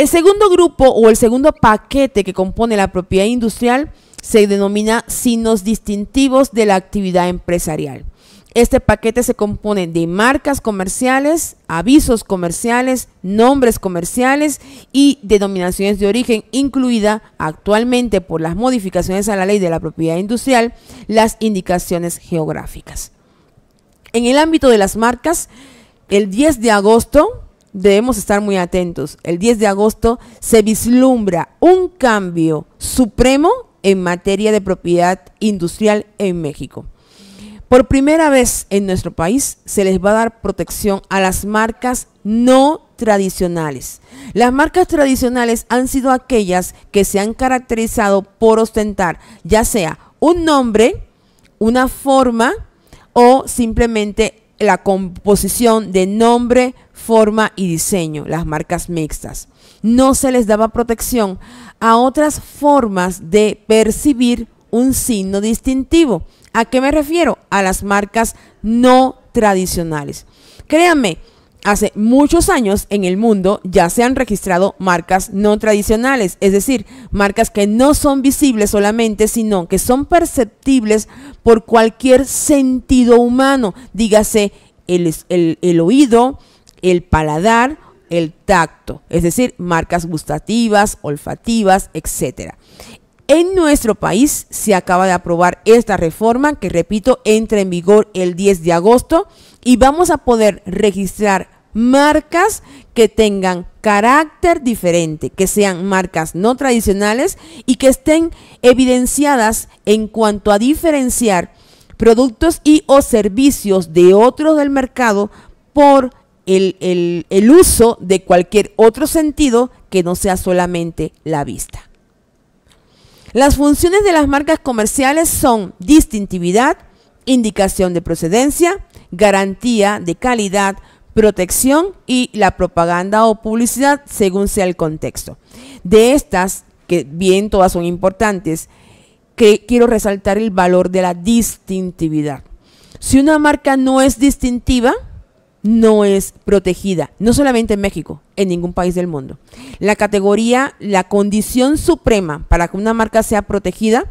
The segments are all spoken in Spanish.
El segundo grupo o el segundo paquete que compone la propiedad industrial se denomina signos distintivos de la actividad empresarial. Este paquete se compone de marcas comerciales, avisos comerciales, nombres comerciales y denominaciones de origen, incluida actualmente por las modificaciones a la ley de la propiedad industrial, las indicaciones geográficas. En el ámbito de las marcas, el 10 de agosto debemos estar muy atentos. El 10 de agosto se vislumbra un cambio supremo en materia de propiedad industrial en México. Por primera vez en nuestro país se les va a dar protección a las marcas no tradicionales. Las marcas tradicionales han sido aquellas que se han caracterizado por ostentar ya sea un nombre, una forma o simplemente la composición de nombre, forma y diseño, las marcas mixtas. No se les daba protección a otras formas de percibir un signo distintivo. ¿A qué me refiero? A las marcas no tradicionales. Créanme, hace muchos años en el mundo ya se han registrado marcas no tradicionales, es decir, marcas que no son visibles solamente, sino que son perceptibles por cualquier sentido humano, dígase el, el, oído, el paladar, el tacto, es decir, marcas gustativas, olfativas, etc. En nuestro país se acaba de aprobar esta reforma que, repito, entra en vigor el 10 de agosto y vamos a poder registrar marcas que tengan carácter diferente, que sean marcas no tradicionales y que estén evidenciadas en cuanto a diferenciar productos y o servicios de otros del mercado por el, el uso de cualquier otro sentido que no sea solamente la vista. Las funciones de las marcas comerciales son distintividad, indicación de procedencia, garantía de calidad, protección y la propaganda o publicidad según sea el contexto. De estas, que bien todas son importantes, que quiero resaltar el valor de la distintividad. Si una marca no es distintiva, no es protegida, no solamente en México, en ningún país del mundo. La categoría, la condición suprema para que una marca sea protegida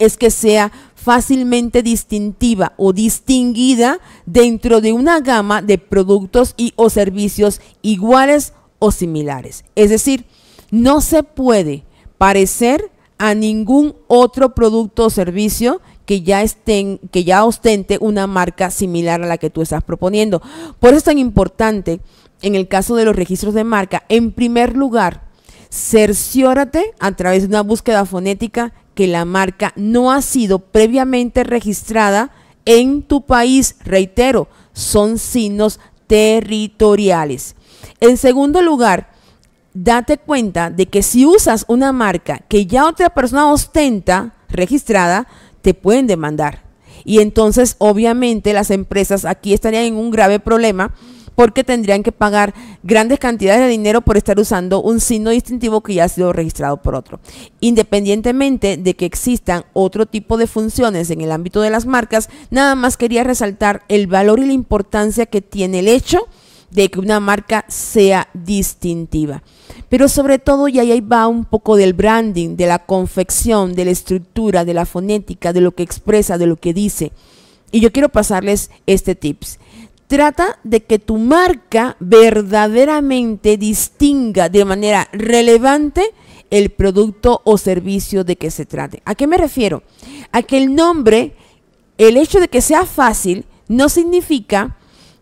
es que sea fácilmente distintiva o distinguida dentro de una gama de productos y o servicios iguales o similares. Es decir, no se puede parecer a ningún otro producto o servicio que ya estén, que ya ostente una marca similar a la que tú estás proponiendo. Por eso es tan importante, en el caso de los registros de marca, en primer lugar, cerciórate a través de una búsqueda fonética que la marca no ha sido previamente registrada en tu país. Reitero, son signos territoriales. En segundo lugar, date cuenta de que si usas una marca que ya otra persona ostenta registrada, te pueden demandar. Y entonces, obviamente, las empresas aquí estarían en un grave problema porque tendrían que pagar grandes cantidades de dinero por estar usando un signo distintivo que ya ha sido registrado por otro. Independientemente de que existan otro tipo de funciones en el ámbito de las marcas, nada más quería resaltar el valor y la importancia que tiene el hecho de que una marca sea distintiva. Pero sobre todo, y ahí va un poco del branding, de la confección, de la estructura, de la fonética, de lo que expresa, de lo que dice. Y yo quiero pasarles este tips. Trata de que tu marca verdaderamente distinga de manera relevante el producto o servicio de que se trate. ¿A qué me refiero? A que el nombre, el hecho de que sea fácil, no significa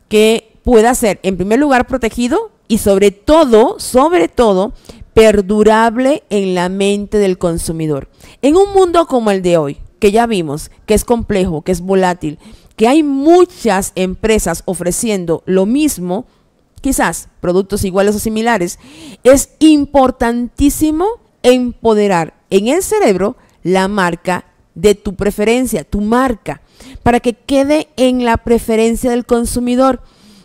que pueda ser, en primer lugar, protegido y sobre todo, sobre todo, perdurable en la mente del consumidor. En un mundo como el de hoy, que ya vimos, que es complejo, que es volátil, que hay muchas empresas ofreciendo lo mismo, quizás productos iguales o similares, es importantísimo empoderar en el cerebro la marca de tu preferencia, tu marca, para que quede en la preferencia del consumidor.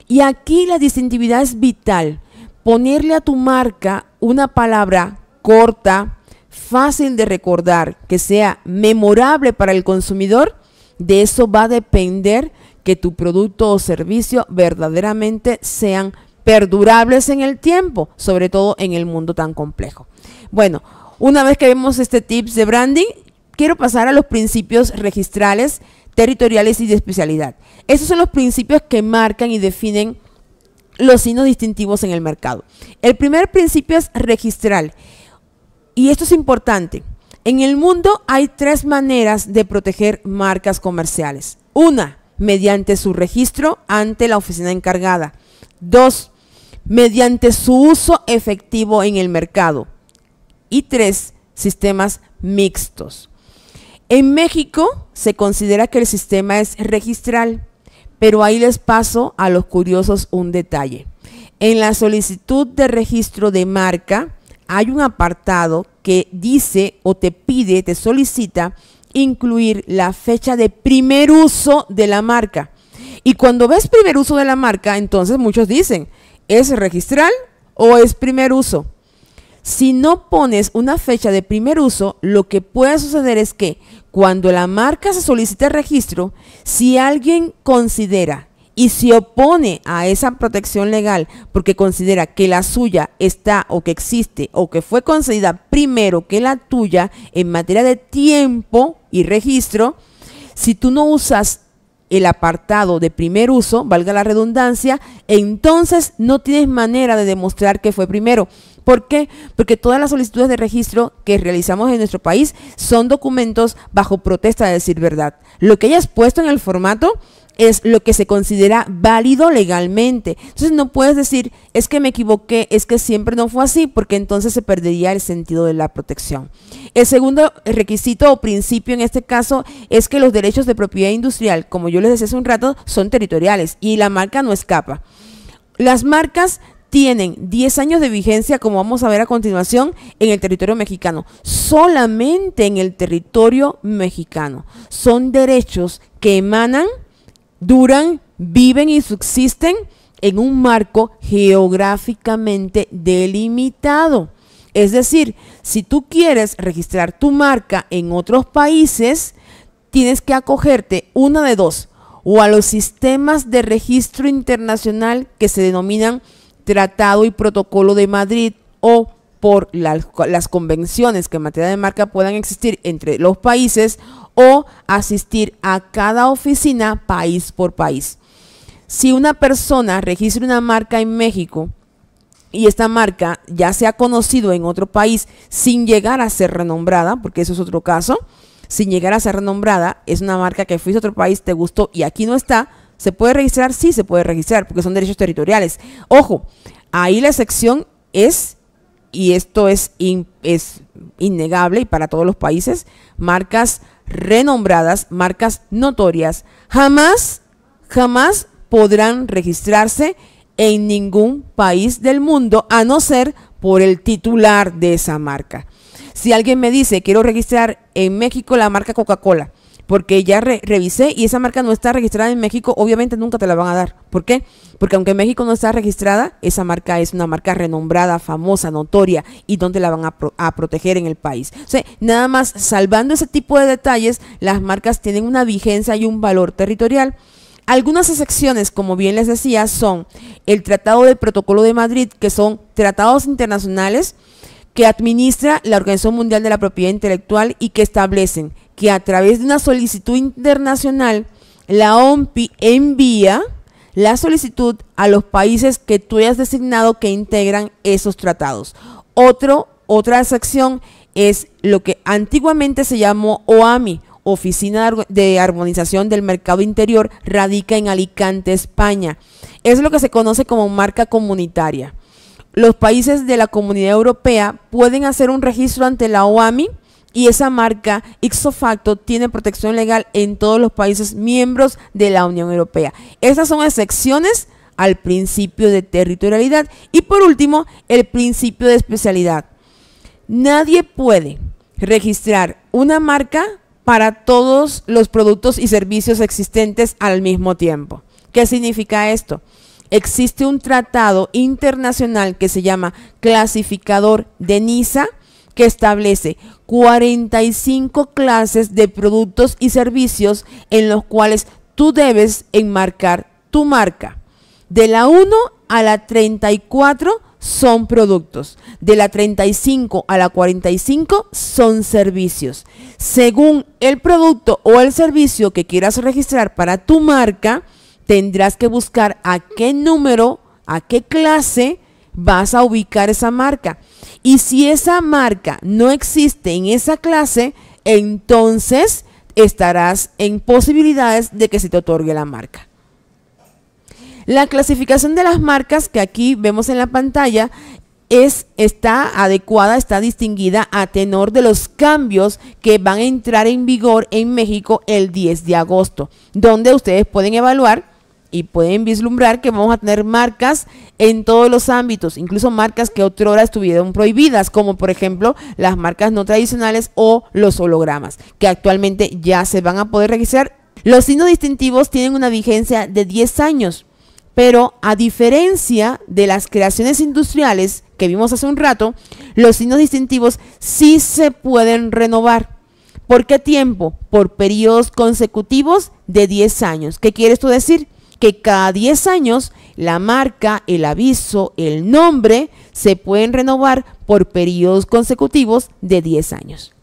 Y aquí la distintividad es vital. Ponerle a tu marca una palabra corta, fácil de recordar, que sea memorable para el consumidor, de eso va a depender que tu producto o servicio verdaderamente sean perdurables en el tiempo, sobre todo en el mundo tan complejo. Bueno, una vez que vemos este tips de branding, quiero pasar a los principios registrales, territoriales y de especialidad. Esos son los principios que marcan y definen los signos distintivos en el mercado. El primer principio es registral. Y esto es importante. En el mundo hay tres maneras de proteger marcas comerciales. Una, mediante su registro ante la oficina encargada. Dos, mediante su uso efectivo en el mercado. Y tres, sistemas mixtos. En México se considera que el sistema es registral pero ahí les paso a los curiosos un detalle. En la solicitud de registro de marca hay un apartado que dice o te pide, te solicita incluir la fecha de primer uso de la marca. Y cuando ves primer uso de la marca, entonces muchos dicen, ¿es registral o es primer uso? Si no pones una fecha de primer uso, lo que puede suceder es que cuando la marca se solicite registro, si alguien considera y se opone a esa protección legal porque considera que la suya está o que existe o que fue concedida primero que la tuya en materia de tiempo y registro, si tú no usas el apartado de primer uso, valga la redundancia, entonces no tienes manera de demostrar que fue primero. ¿Por qué? Porque todas las solicitudes de registro que realizamos en nuestro país son documentos bajo protesta de decir verdad. Lo que hayas puesto en el formato es lo que se considera válido legalmente. Entonces no puedes decir, es que me equivoqué, es que siempre no fue así, porque entonces se perdería el sentido de la protección. El segundo requisito o principio en este caso es que los derechos de propiedad industrial, como yo les decía hace un rato, son territoriales y la marca no escapa. Las marcas tienen 10 años de vigencia, como vamos a ver a continuación, en el territorio mexicano. Solamente en el territorio mexicano. Son derechos que emanan, duran, viven y subsisten en un marco geográficamente delimitado. Es decir, si tú quieres registrar tu marca en otros países, tienes que acogerte una de dos o a los sistemas de registro internacional que se denominan Tratado y Protocolo de Madrid o por las convenciones que en materia de marca puedan existir entre los países o asistir a cada oficina país por país. Si una persona registra una marca en México y esta marca ya se ha conocido en otro país sin llegar a ser renombrada, porque eso es otro caso, sin llegar a ser renombrada, es una marca que fuiste a otro país, te gustó y aquí no está, ¿Se puede registrar? Sí, se puede registrar, porque son derechos territoriales. Ojo, ahí la excepción es, y esto es, es innegable y para todos los países, marcas renombradas, marcas notorias, jamás, jamás podrán registrarse en ningún país del mundo, a no ser por el titular de esa marca. Si alguien me dice, quiero registrar en México la marca Coca-Cola, porque ya revisé y esa marca no está registrada en México, obviamente nunca te la van a dar. ¿Por qué? Porque aunque en México no está registrada, esa marca es una marca renombrada, famosa, notoria y donde la van a, proteger en el país. O sea, nada más salvando ese tipo de detalles, las marcas tienen una vigencia y un valor territorial. Algunas excepciones, como bien les decía, son el Tratado del Protocolo de Madrid, que son tratados internacionales que administra la Organización Mundial de la Propiedad Intelectual y que establecen que a través de una solicitud internacional, la OMPI envía la solicitud a los países que tú hayas designado que integran esos tratados. Otro, otra sección es lo que antiguamente se llamó OAMI, Oficina de Armonización del Mercado Interior, radica en Alicante, España. Es lo que se conoce como marca comunitaria. Los países de la Comunidad Europea pueden hacer un registro ante la OAMI y esa marca Ixofacto tiene protección legal en todos los países miembros de la Unión Europea. Estas son excepciones al principio de territorialidad y por último el principio de especialidad. Nadie puede registrar una marca para todos los productos y servicios existentes al mismo tiempo. ¿Qué significa esto? Existe un tratado internacional que se llama Clasificador de NISA que establece 45 clases de productos y servicios en los cuales tú debes enmarcar tu marca. De la 1 a la 34 son productos. De la 35 a la 45 son servicios. Según el producto o el servicio que quieras registrar para tu marca, tendrás que buscar a qué número, a qué clase vas a ubicar esa marca. Y si esa marca no existe en esa clase, entonces estarás en posibilidades de que se te otorgue la marca. La clasificación de las marcas que aquí vemos en la pantalla es, está adecuada, está distinguida a tenor de los cambios que van a entrar en vigor en México el 10 de agosto, donde ustedes pueden evaluar y pueden vislumbrar que vamos a tener marcas en todos los ámbitos, incluso marcas que otrora estuvieron prohibidas, como por ejemplo las marcas no tradicionales o los hologramas, que actualmente ya se van a poder registrar. Los signos distintivos tienen una vigencia de 10 años, pero a diferencia de las creaciones industriales que vimos hace un rato, los signos distintivos sí se pueden renovar. ¿Por qué tiempo? Por periodos consecutivos de 10 años. ¿Qué quieres tú decir? que cada 10 años la marca, el aviso, el nombre se pueden renovar por periodos consecutivos de 10 años.